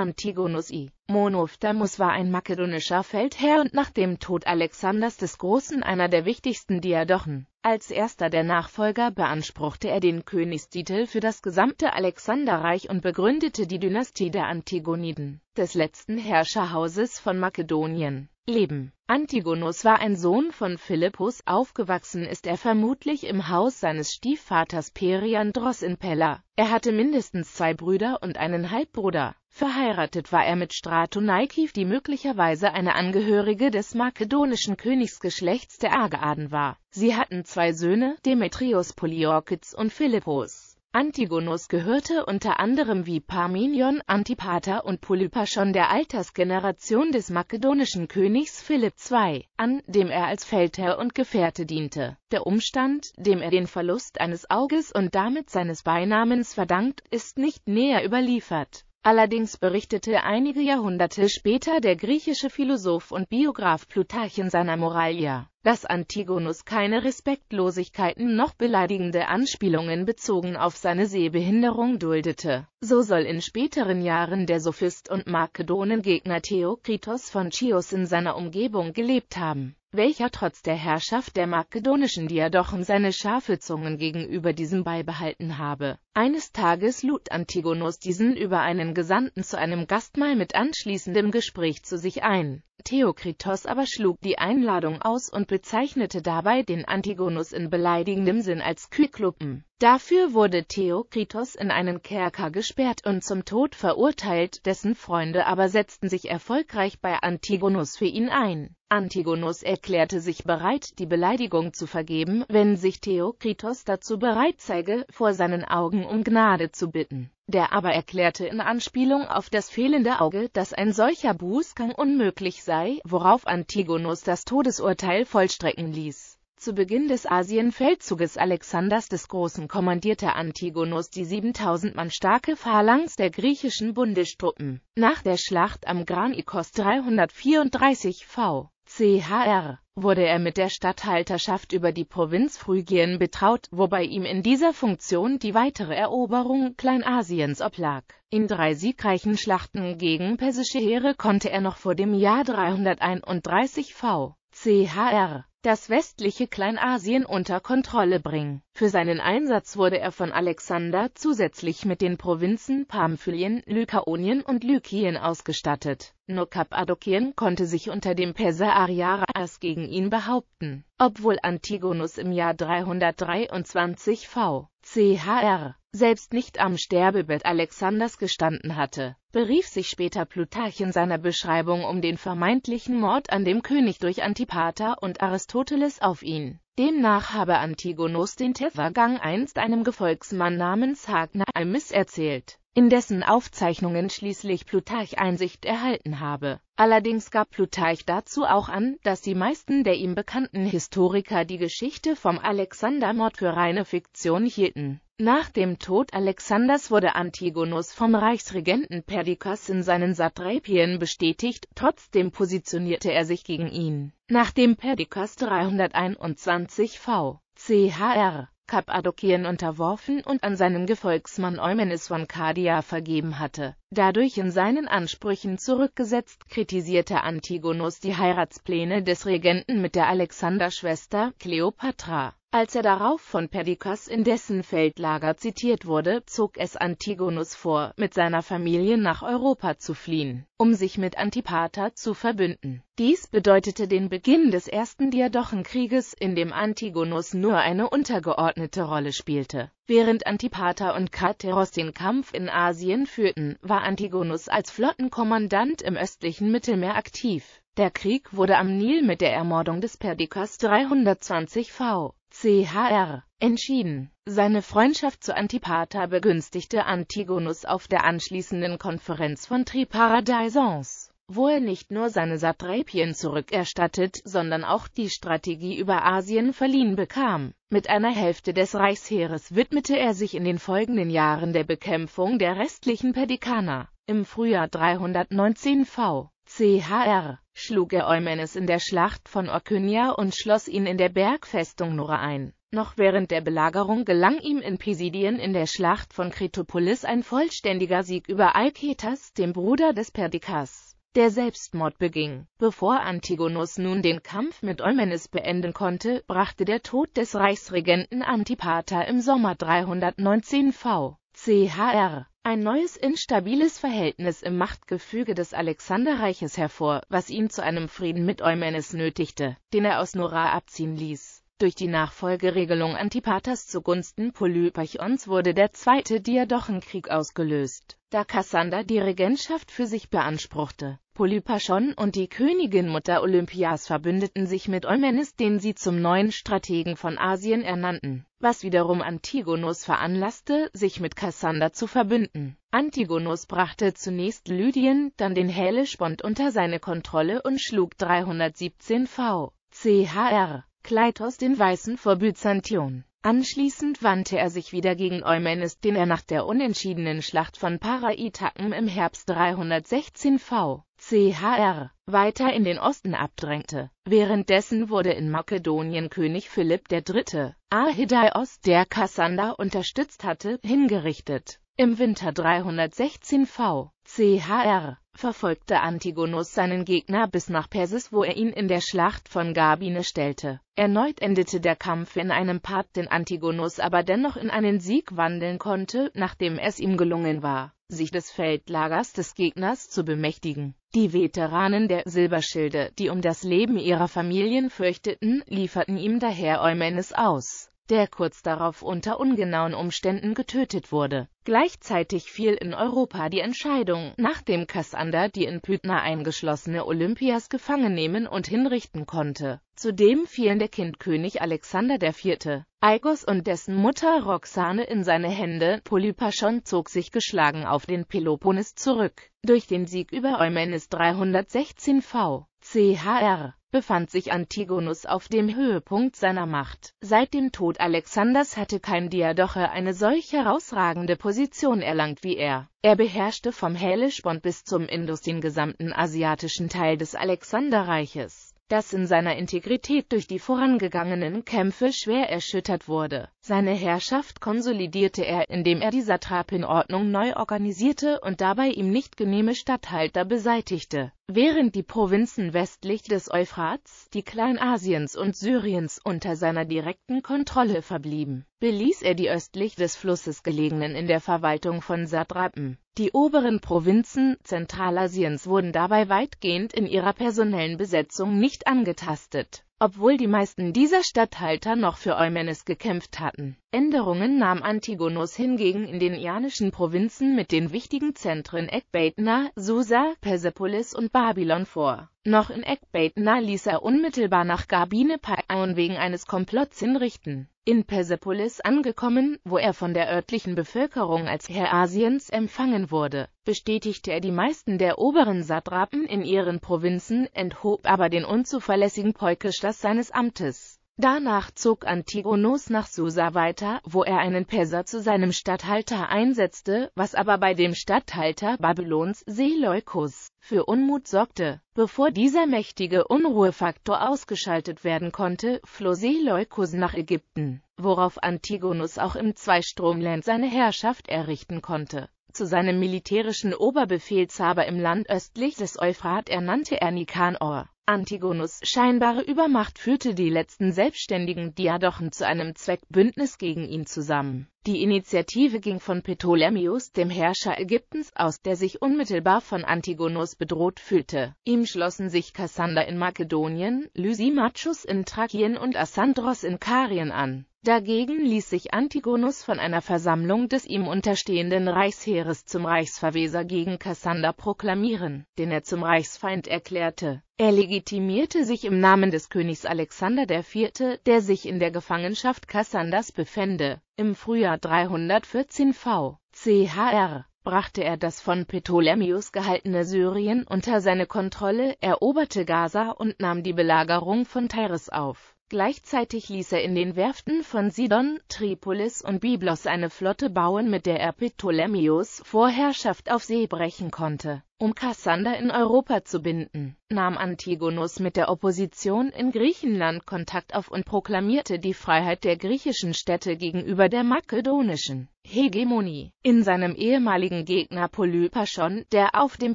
Antigonus I. Monophthamus war ein makedonischer Feldherr und nach dem Tod Alexanders des Großen einer der wichtigsten Diadochen. Als erster der Nachfolger beanspruchte er den Königstitel für das gesamte Alexanderreich und begründete die Dynastie der Antigoniden, des letzten Herrscherhauses von Makedonien. Leben Antigonus war ein Sohn von Philippus, aufgewachsen ist er vermutlich im Haus seines Stiefvaters Periandros in Pella. Er hatte mindestens zwei Brüder und einen Halbbruder. Verheiratet war er mit Stratoneiki, die möglicherweise eine Angehörige des makedonischen Königsgeschlechts der Argeaden war. Sie hatten zwei Söhne, Demetrios Polyorkids und Philippos. Antigonus gehörte unter anderem wie Parmenion, Antipater und Polypachon der Altersgeneration des makedonischen Königs Philipp II, an, dem er als Feldherr und Gefährte diente. Der Umstand, dem er den Verlust eines Auges und damit seines Beinamens verdankt, ist nicht näher überliefert. Allerdings berichtete einige Jahrhunderte später der griechische Philosoph und Biograf Plutarch in seiner Moralia, dass Antigonus keine Respektlosigkeiten noch beleidigende Anspielungen bezogen auf seine Sehbehinderung duldete. So soll in späteren Jahren der Sophist und Makedonengegner Theokritos von Chios in seiner Umgebung gelebt haben welcher trotz der Herrschaft der makedonischen Diadochen seine scharfe Zungen gegenüber diesem beibehalten habe. Eines Tages lud Antigonus diesen über einen Gesandten zu einem Gastmahl mit anschließendem Gespräch zu sich ein. Theokritos aber schlug die Einladung aus und bezeichnete dabei den Antigonus in beleidigendem Sinn als Kyklopen. Dafür wurde Theokritos in einen Kerker gesperrt und zum Tod verurteilt, dessen Freunde aber setzten sich erfolgreich bei Antigonus für ihn ein. Antigonus erklärte sich bereit, die Beleidigung zu vergeben, wenn sich Theokritos dazu bereit zeige, vor seinen Augen um Gnade zu bitten. Der aber erklärte in Anspielung auf das fehlende Auge, dass ein solcher Bußgang unmöglich sei, worauf Antigonus das Todesurteil vollstrecken ließ. Zu Beginn des Asienfeldzuges Alexanders des Großen kommandierte Antigonus die 7000 Mann starke Phalanx der griechischen Bundestruppen. Nach der Schlacht am Granikos 334 v chr, wurde er mit der Statthalterschaft über die Provinz Phrygien betraut, wobei ihm in dieser Funktion die weitere Eroberung Kleinasiens oblag. In drei siegreichen Schlachten gegen persische Heere konnte er noch vor dem Jahr 331 v. chr das westliche Kleinasien unter Kontrolle bringen. Für seinen Einsatz wurde er von Alexander zusätzlich mit den Provinzen Pamphylien, Lykaonien und Lykien ausgestattet. Nur Kappadokien konnte sich unter dem Perser Ariaras gegen ihn behaupten, obwohl Antigonus im Jahr 323 v chr. selbst nicht am Sterbebett Alexanders gestanden hatte, berief sich später Plutarch in seiner Beschreibung um den vermeintlichen Mord an dem König durch Antipater und Aristoteles auf ihn. Demnach habe Antigonos den Tätergang einst einem Gefolgsmann namens Hagner Almis erzählt in dessen Aufzeichnungen schließlich Plutarch Einsicht erhalten habe. Allerdings gab Plutarch dazu auch an, dass die meisten der ihm bekannten Historiker die Geschichte vom Alexandermord für reine Fiktion hielten. Nach dem Tod Alexanders wurde Antigonus vom Reichsregenten Perdikas in seinen Satrapien bestätigt, trotzdem positionierte er sich gegen ihn. Nachdem Perdikas 321 v. chr. Kappadokien unterworfen und an seinen Gefolgsmann Eumenes von Kardia vergeben hatte. Dadurch in seinen Ansprüchen zurückgesetzt, kritisierte Antigonus die Heiratspläne des Regenten mit der Alexanderschwester Kleopatra. Als er darauf von Perdiccas in dessen Feldlager zitiert wurde, zog es Antigonus vor, mit seiner Familie nach Europa zu fliehen, um sich mit Antipater zu verbünden. Dies bedeutete den Beginn des ersten Diadochenkrieges, in dem Antigonus nur eine untergeordnete Rolle spielte. Während Antipater und Kateros den Kampf in Asien führten, war Antigonus als Flottenkommandant im östlichen Mittelmeer aktiv. Der Krieg wurde am Nil mit der Ermordung des Perdiccas 320 v chr. entschieden. Seine Freundschaft zu Antipater begünstigte Antigonus auf der anschließenden Konferenz von Triparadeisons wo er nicht nur seine Satrapien zurückerstattet, sondern auch die Strategie über Asien verliehen bekam. Mit einer Hälfte des Reichsheeres widmete er sich in den folgenden Jahren der Bekämpfung der restlichen Perdikaner. Im Frühjahr 319 v. chr schlug er Eumenes in der Schlacht von Orkynia und schloss ihn in der Bergfestung Nora ein. Noch während der Belagerung gelang ihm in Pisidien in der Schlacht von Kritopolis ein vollständiger Sieg über Alketas, dem Bruder des Perdikas, der Selbstmord beging. Bevor Antigonus nun den Kampf mit Eumenes beenden konnte, brachte der Tod des Reichsregenten Antipater im Sommer 319 v. CHR, ein neues instabiles Verhältnis im Machtgefüge des Alexanderreiches hervor, was ihn zu einem Frieden mit Eumenes nötigte, den er aus Nora abziehen ließ durch die Nachfolgeregelung Antipaters zugunsten Polypachons wurde der Zweite Diadochenkrieg ausgelöst, da Kassander die Regentschaft für sich beanspruchte. Polypachon und die Königin Mutter Olympias verbündeten sich mit Eumenes, den sie zum neuen Strategen von Asien ernannten, was wiederum Antigonus veranlasste, sich mit Kassander zu verbünden. Antigonus brachte zunächst Lydien, dann den Hellespont unter seine Kontrolle und schlug 317 v. chr. Kleitos den Weißen vor Byzantion. Anschließend wandte er sich wieder gegen Eumenes, den er nach der unentschiedenen Schlacht von Paraitaken im Herbst 316 v. CHR weiter in den Osten abdrängte. Währenddessen wurde in Makedonien König Philipp III. Ahidaios, der Kassander unterstützt hatte, hingerichtet. Im Winter 316 v. CHR verfolgte Antigonus seinen Gegner bis nach Persis, wo er ihn in der Schlacht von Gabine stellte. Erneut endete der Kampf in einem Part, den Antigonus aber dennoch in einen Sieg wandeln konnte, nachdem es ihm gelungen war, sich des Feldlagers des Gegners zu bemächtigen. Die Veteranen der Silberschilde, die um das Leben ihrer Familien fürchteten, lieferten ihm daher Eumenes aus der kurz darauf unter ungenauen Umständen getötet wurde. Gleichzeitig fiel in Europa die Entscheidung, nachdem Kassander die in Pydna eingeschlossene Olympias gefangen nehmen und hinrichten konnte. Zudem fielen der Kindkönig Alexander IV., Aigos und dessen Mutter Roxane in seine Hände, Polypachon zog sich geschlagen auf den Peloponnes zurück. Durch den Sieg über Eumenes 316 v. chr befand sich Antigonus auf dem Höhepunkt seiner Macht. Seit dem Tod Alexanders hatte kein Diadoche eine solch herausragende Position erlangt wie er. Er beherrschte vom Hellespont bis zum Indus den gesamten asiatischen Teil des Alexanderreiches das in seiner Integrität durch die vorangegangenen Kämpfe schwer erschüttert wurde. Seine Herrschaft konsolidierte er, indem er die Satrapinordnung neu organisierte und dabei ihm nicht genehme Statthalter beseitigte. Während die Provinzen westlich des Euphrats, die Kleinasiens und Syriens unter seiner direkten Kontrolle verblieben, beließ er die östlich des Flusses gelegenen in der Verwaltung von Satrapen. Die oberen Provinzen Zentralasiens wurden dabei weitgehend in ihrer personellen Besetzung nicht angetastet, obwohl die meisten dieser Statthalter noch für Eumenes gekämpft hatten. Änderungen nahm Antigonus hingegen in den ianischen Provinzen mit den wichtigen Zentren Ecbatna, Susa, Persepolis und Babylon vor. Noch in Ecbatna ließ er unmittelbar nach Garbine Paon wegen eines Komplotts hinrichten in Persepolis angekommen, wo er von der örtlichen Bevölkerung als Herr Asiens empfangen wurde, bestätigte er die meisten der oberen Satrapen in ihren Provinzen, enthob aber den unzuverlässigen Peukeschlas seines Amtes Danach zog Antigonos nach Susa weiter, wo er einen Perser zu seinem Statthalter einsetzte, was aber bei dem Statthalter Babylons Seleukos für Unmut sorgte. Bevor dieser mächtige Unruhefaktor ausgeschaltet werden konnte, floh Seleukos nach Ägypten, worauf Antigonus auch im Zweistromland seine Herrschaft errichten konnte zu seinem militärischen Oberbefehlshaber im Land östlich des Euphrat ernannte er Nikanor. Antigonus scheinbare Übermacht führte die letzten selbstständigen Diadochen zu einem Zweckbündnis gegen ihn zusammen. Die Initiative ging von Ptolemäus, dem Herrscher Ägyptens, aus, der sich unmittelbar von Antigonus bedroht fühlte. Ihm schlossen sich Kassander in Makedonien, Lysimachus in Thrakien und Assandros in Karien an. Dagegen ließ sich Antigonus von einer Versammlung des ihm unterstehenden Reichsheeres zum Reichsverweser gegen Kassander proklamieren, den er zum Reichsfeind erklärte. Er legitimierte sich im Namen des Königs Alexander IV., der sich in der Gefangenschaft Kassanders befände. Im Frühjahr 314 v. chr brachte er das von Ptolemaeus gehaltene Syrien unter seine Kontrolle, eroberte Gaza und nahm die Belagerung von Tyres auf. Gleichzeitig ließ er in den Werften von Sidon, Tripolis und Byblos eine Flotte bauen, mit der er Ptolemäus Vorherrschaft auf See brechen konnte um Kassander in Europa zu binden, nahm Antigonus mit der Opposition in Griechenland Kontakt auf und proklamierte die Freiheit der griechischen Städte gegenüber der makedonischen Hegemonie. In seinem ehemaligen Gegner Polypachon, der auf dem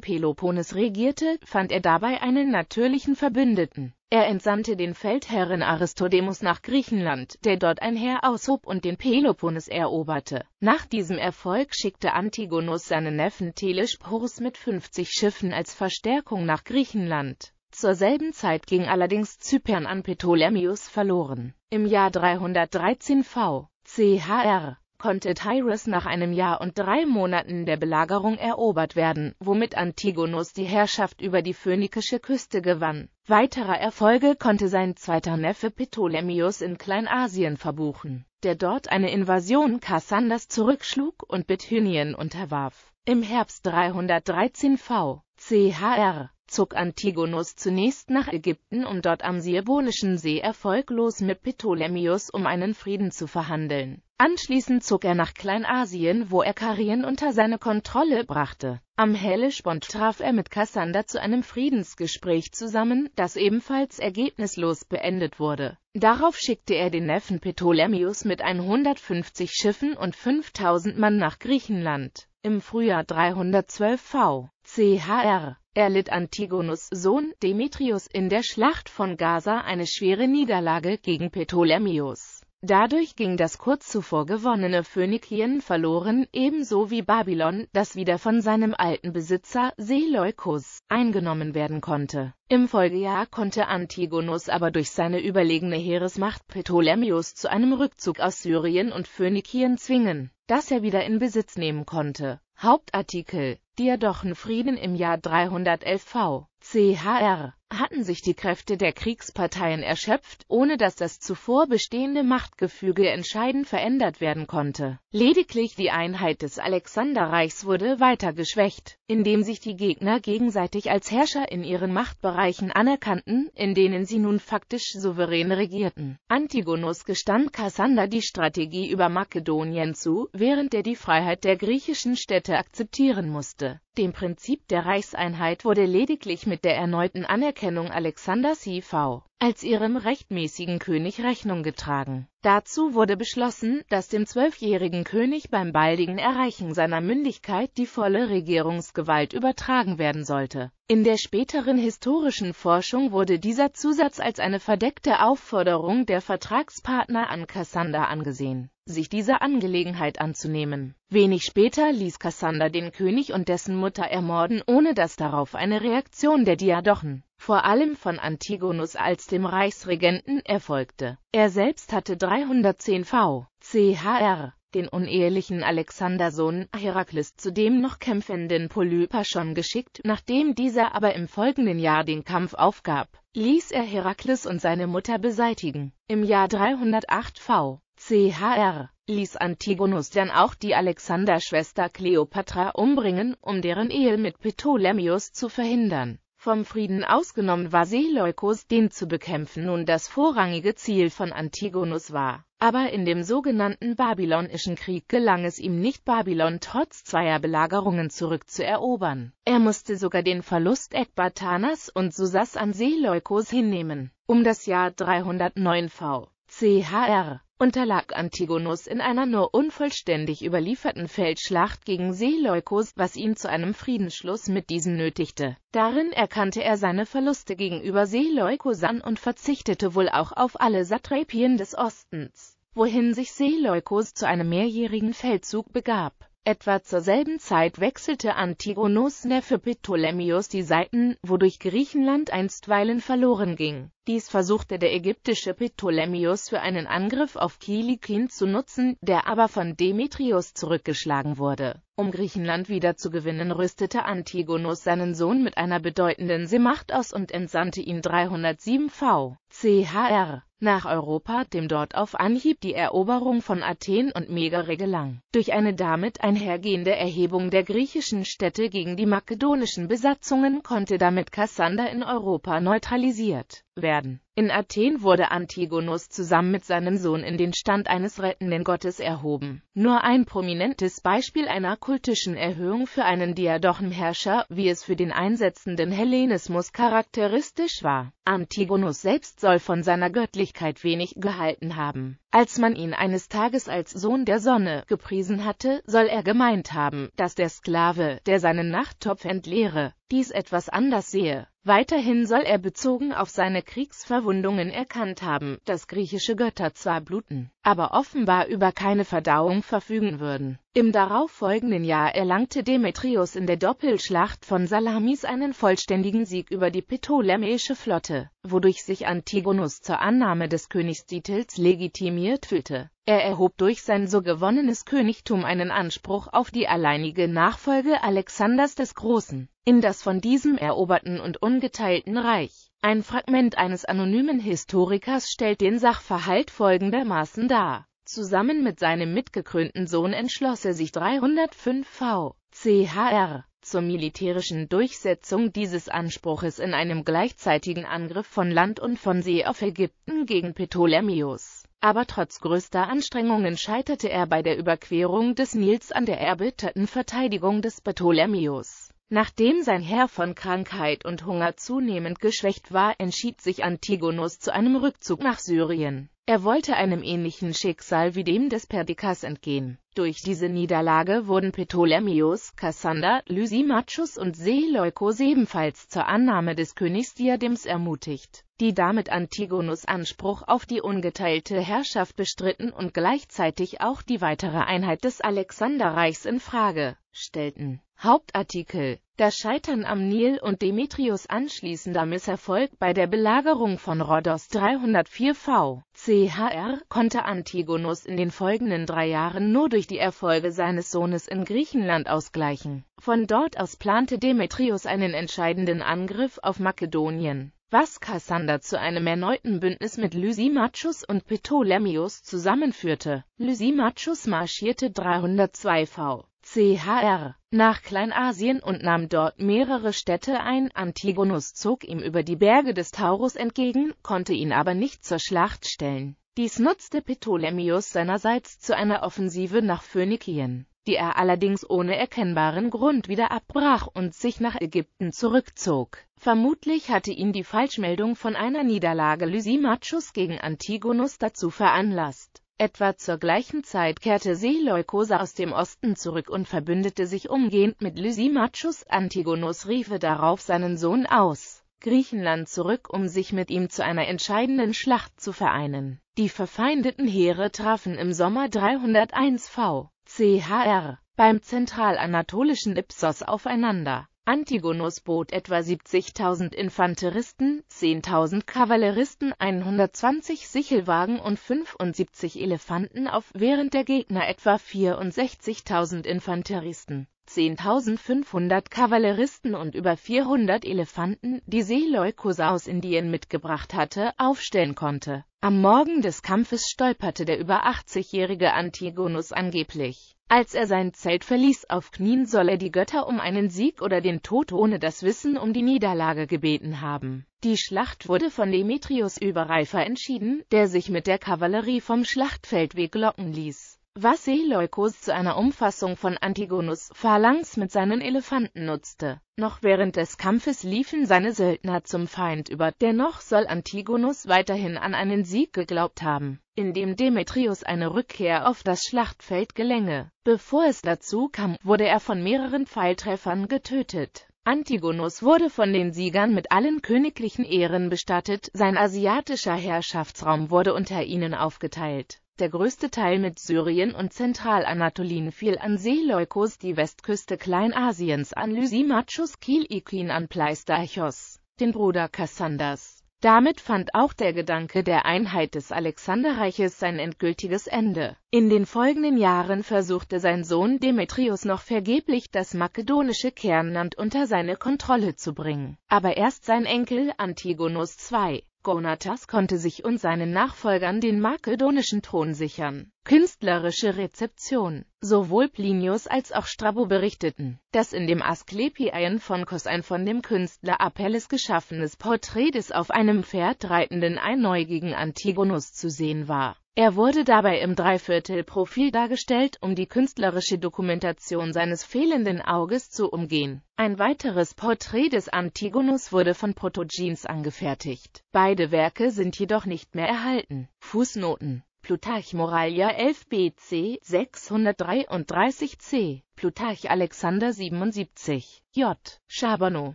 Peloponnes regierte, fand er dabei einen natürlichen Verbündeten. Er entsandte den Feldherren Aristodemus nach Griechenland, der dort ein Heer aushob und den Peloponnes eroberte. Nach diesem Erfolg schickte Antigonus seinen Neffen Telespors mit 50 Schiffen als Verstärkung nach Griechenland. Zur selben Zeit ging allerdings Zypern an Ptolemaeus verloren. Im Jahr 313 v. chr. konnte Tyrus nach einem Jahr und drei Monaten der Belagerung erobert werden, womit Antigonus die Herrschaft über die phönikische Küste gewann. Weitere Erfolge konnte sein zweiter Neffe Ptolemaeus in Kleinasien verbuchen der dort eine Invasion Kassanders zurückschlug und Bithynien unterwarf. Im Herbst 313 v. chr. zog Antigonus zunächst nach Ägypten, um dort am Sirbonischen See erfolglos mit Ptolemäus um einen Frieden zu verhandeln. Anschließend zog er nach Kleinasien, wo er Karien unter seine Kontrolle brachte. Am Hellespont traf er mit Kassander zu einem Friedensgespräch zusammen, das ebenfalls ergebnislos beendet wurde. Darauf schickte er den Neffen Ptolemäus mit 150 Schiffen und 5000 Mann nach Griechenland. Im Frühjahr 312 v. chr. erlitt Antigonus Sohn Demetrius in der Schlacht von Gaza eine schwere Niederlage gegen Ptolemäus. Dadurch ging das kurz zuvor gewonnene Phönikien verloren, ebenso wie Babylon, das wieder von seinem alten Besitzer Seleukus eingenommen werden konnte. Im Folgejahr konnte Antigonus aber durch seine überlegene Heeresmacht Ptolemäus zu einem Rückzug aus Syrien und Phönikien zwingen, das er wieder in Besitz nehmen konnte. Hauptartikel Diadochenfrieden im Jahr 311 v. CHR, hatten sich die Kräfte der Kriegsparteien erschöpft, ohne dass das zuvor bestehende Machtgefüge entscheidend verändert werden konnte. Lediglich die Einheit des Alexanderreichs wurde weiter geschwächt, indem sich die Gegner gegenseitig als Herrscher in ihren Machtbereichen anerkannten, in denen sie nun faktisch souverän regierten. Antigonus gestand Kassander die Strategie über Makedonien zu, während er die Freiheit der griechischen Städte akzeptieren musste. Dem Prinzip der Reichseinheit wurde lediglich mit der erneuten Anerkennung Alexanders IV. als ihrem rechtmäßigen König Rechnung getragen. Dazu wurde beschlossen, dass dem zwölfjährigen König beim baldigen Erreichen seiner Mündigkeit die volle Regierungsgewalt übertragen werden sollte. In der späteren historischen Forschung wurde dieser Zusatz als eine verdeckte Aufforderung der Vertragspartner an Kassander angesehen sich dieser Angelegenheit anzunehmen. Wenig später ließ Kassander den König und dessen Mutter ermorden, ohne dass darauf eine Reaktion der Diadochen, vor allem von Antigonus als dem Reichsregenten, erfolgte. Er selbst hatte 310 v. chr den unehelichen Alexandersohn Herakles zu dem noch kämpfenden Polyperchon geschickt, nachdem dieser aber im folgenden Jahr den Kampf aufgab, ließ er Herakles und seine Mutter beseitigen. Im Jahr 308 v chr. ließ Antigonus dann auch die Alexanderschwester Kleopatra umbringen, um deren Ehe mit Ptolemäus zu verhindern. Vom Frieden ausgenommen war Seleukos, den zu bekämpfen nun das vorrangige Ziel von Antigonus war. Aber in dem sogenannten Babylonischen Krieg gelang es ihm nicht, Babylon trotz zweier Belagerungen zurückzuerobern. Er musste sogar den Verlust Ekbatanas und Susas an Seleukos hinnehmen. Um das Jahr 309 v. Chr unterlag Antigonus in einer nur unvollständig überlieferten Feldschlacht gegen Seleukos, was ihn zu einem Friedensschluss mit diesem nötigte. Darin erkannte er seine Verluste gegenüber Seleukos an und verzichtete wohl auch auf alle Satrapien des Ostens, wohin sich Seleukos zu einem mehrjährigen Feldzug begab Etwa zur selben Zeit wechselte Antigonus Neffe Ptolemäus die Seiten, wodurch Griechenland einstweilen verloren ging. Dies versuchte der ägyptische Ptolemäus für einen Angriff auf Kilikien zu nutzen, der aber von Demetrius zurückgeschlagen wurde. Um Griechenland wiederzugewinnen, rüstete Antigonus seinen Sohn mit einer bedeutenden Seemacht aus und entsandte ihn 307 v. chr nach Europa, dem dort auf Anhieb die Eroberung von Athen und Megare gelang. Durch eine damit einhergehende Erhebung der griechischen Städte gegen die makedonischen Besatzungen konnte damit Kassander in Europa neutralisiert werden. In Athen wurde Antigonus zusammen mit seinem Sohn in den Stand eines rettenden Gottes erhoben. Nur ein prominentes Beispiel einer kultischen Erhöhung für einen Diadochenherrscher, wie es für den einsetzenden Hellenismus charakteristisch war. Antigonus selbst soll von seiner Göttlichkeit wenig gehalten haben. Als man ihn eines Tages als Sohn der Sonne gepriesen hatte, soll er gemeint haben, dass der Sklave, der seinen Nachttopf entleere, dies etwas anders sehe. Weiterhin soll er bezogen auf seine Kriegsverwundungen erkannt haben, dass griechische Götter zwar bluten, aber offenbar über keine Verdauung verfügen würden. Im darauffolgenden Jahr erlangte Demetrius in der Doppelschlacht von Salamis einen vollständigen Sieg über die ptolemäische Flotte, wodurch sich Antigonus zur Annahme des Königstitels legitimiert fühlte. Er erhob durch sein so gewonnenes Königtum einen Anspruch auf die alleinige Nachfolge Alexanders des Großen in das von diesem eroberten und ungeteilten Reich. Ein Fragment eines anonymen Historikers stellt den Sachverhalt folgendermaßen dar. Zusammen mit seinem mitgekrönten Sohn entschloss er sich 305 v. chr. zur militärischen Durchsetzung dieses Anspruches in einem gleichzeitigen Angriff von Land und von See auf Ägypten gegen Ptolemäus. Aber trotz größter Anstrengungen scheiterte er bei der Überquerung des Nils an der erbitterten Verteidigung des Ptolemäus. Nachdem sein Herr von Krankheit und Hunger zunehmend geschwächt war, entschied sich Antigonus zu einem Rückzug nach Syrien. Er wollte einem ähnlichen Schicksal wie dem des Perdikas entgehen. Durch diese Niederlage wurden Ptolemäus, Kassander, Lysimachus und Seleukos ebenfalls zur Annahme des Königsdiadems ermutigt, die damit Antigonus Anspruch auf die ungeteilte Herrschaft bestritten und gleichzeitig auch die weitere Einheit des Alexanderreichs in Frage stellten. Hauptartikel das Scheitern am Nil und Demetrius anschließender Misserfolg bei der Belagerung von Rhodos 304 v. CHR konnte Antigonus in den folgenden drei Jahren nur durch die Erfolge seines Sohnes in Griechenland ausgleichen. Von dort aus plante Demetrius einen entscheidenden Angriff auf Makedonien was Kassander zu einem erneuten Bündnis mit Lysimachus und Ptolemäus zusammenführte. Lysimachus marschierte 302 v. CHR nach Kleinasien und nahm dort mehrere Städte ein. Antigonus zog ihm über die Berge des Taurus entgegen, konnte ihn aber nicht zur Schlacht stellen. Dies nutzte Ptolemius seinerseits zu einer Offensive nach Phönikien, die er allerdings ohne erkennbaren Grund wieder abbrach und sich nach Ägypten zurückzog. Vermutlich hatte ihn die Falschmeldung von einer Niederlage Lysimachus gegen Antigonus dazu veranlasst Etwa zur gleichen Zeit kehrte Seleukos aus dem Osten zurück und verbündete sich umgehend mit Lysimachus. Antigonus riefe darauf seinen Sohn aus Griechenland zurück, um sich mit ihm zu einer entscheidenden Schlacht zu vereinen. Die verfeindeten Heere trafen im Sommer 301 v. chr. beim zentralanatolischen Ipsos aufeinander Antigonus bot etwa 70.000 Infanteristen, 10.000 Kavalleristen, 120 Sichelwagen und 75 Elefanten auf, während der Gegner etwa 64.000 Infanteristen 10.500 Kavalleristen und über 400 Elefanten, die Seleukus aus Indien mitgebracht hatte, aufstellen konnte. Am Morgen des Kampfes stolperte der über 80-jährige Antigonus angeblich. Als er sein Zelt verließ, auf Knien soll er die Götter um einen Sieg oder den Tod ohne das Wissen um die Niederlage gebeten haben. Die Schlacht wurde von Demetrius Überreifer entschieden, der sich mit der Kavallerie vom Schlachtfeldweg locken ließ was Seleukos zu einer Umfassung von Antigonus Phalanx mit seinen Elefanten nutzte. Noch während des Kampfes liefen seine Söldner zum Feind über, dennoch soll Antigonus weiterhin an einen Sieg geglaubt haben, indem Demetrius eine Rückkehr auf das Schlachtfeld gelänge. Bevor es dazu kam, wurde er von mehreren Pfeiltreffern getötet. Antigonus wurde von den Siegern mit allen königlichen Ehren bestattet, sein asiatischer Herrschaftsraum wurde unter ihnen aufgeteilt. Der größte Teil mit Syrien und Zentralanatolien fiel an Seeleukos, die Westküste Kleinasiens an Lysimachus, Kilikin an Pleistarchos, den Bruder Kassanders. Damit fand auch der Gedanke der Einheit des Alexanderreiches sein endgültiges Ende. In den folgenden Jahren versuchte sein Sohn Demetrius noch vergeblich, das makedonische Kernland unter seine Kontrolle zu bringen. Aber erst sein Enkel Antigonus II Gonatas konnte sich und seinen Nachfolgern den makedonischen Thron sichern. Künstlerische Rezeption Sowohl Plinius als auch Strabo berichteten, dass in dem Asklepieion von Kos ein von dem Künstler Apelles geschaffenes Porträt des auf einem Pferd reitenden einäugigen Antigonus zu sehen war er wurde dabei im Dreiviertelprofil dargestellt, um die künstlerische Dokumentation seines fehlenden Auges zu umgehen. Ein weiteres Porträt des Antigonus wurde von Protogenes angefertigt. Beide Werke sind jedoch nicht mehr erhalten. Fußnoten Plutarch Moralia 11 BC 633c, Plutarch Alexander 77, J. Schabano,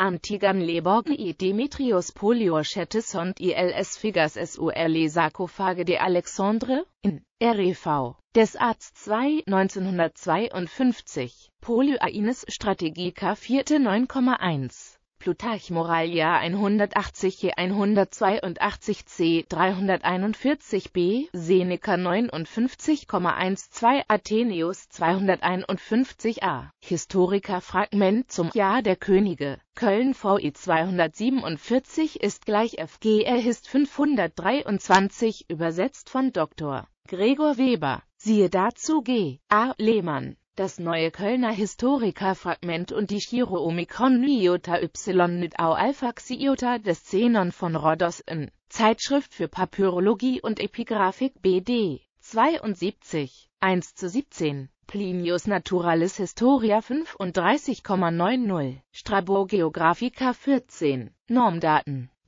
Antigon Leborg i e. Demetrios Poliorchetes und ils Figas SURL Sarkophage de Alexandre, in REV, des Arzt 2, 1952, Polioaines Strategica 4. 9,1. Plutarch Moralia 180 je 182 c 341 b, Seneca 59,12 Athenius 251 a. Historikerfragment zum Jahr der Könige. Köln VI 247 ist gleich FGR Hist 523 übersetzt von Dr. Gregor Weber. Siehe dazu G. A. Lehmann das neue Kölner Historikerfragment und die schiere Omikron Iota Y mit Au Alpha Xi des Zenon von Rhodos in Zeitschrift für Papyrologie und Epigraphik BD 72 1 zu 17 Plinius Naturalis Historia 35,90 Strabo Geographica 14 Normdaten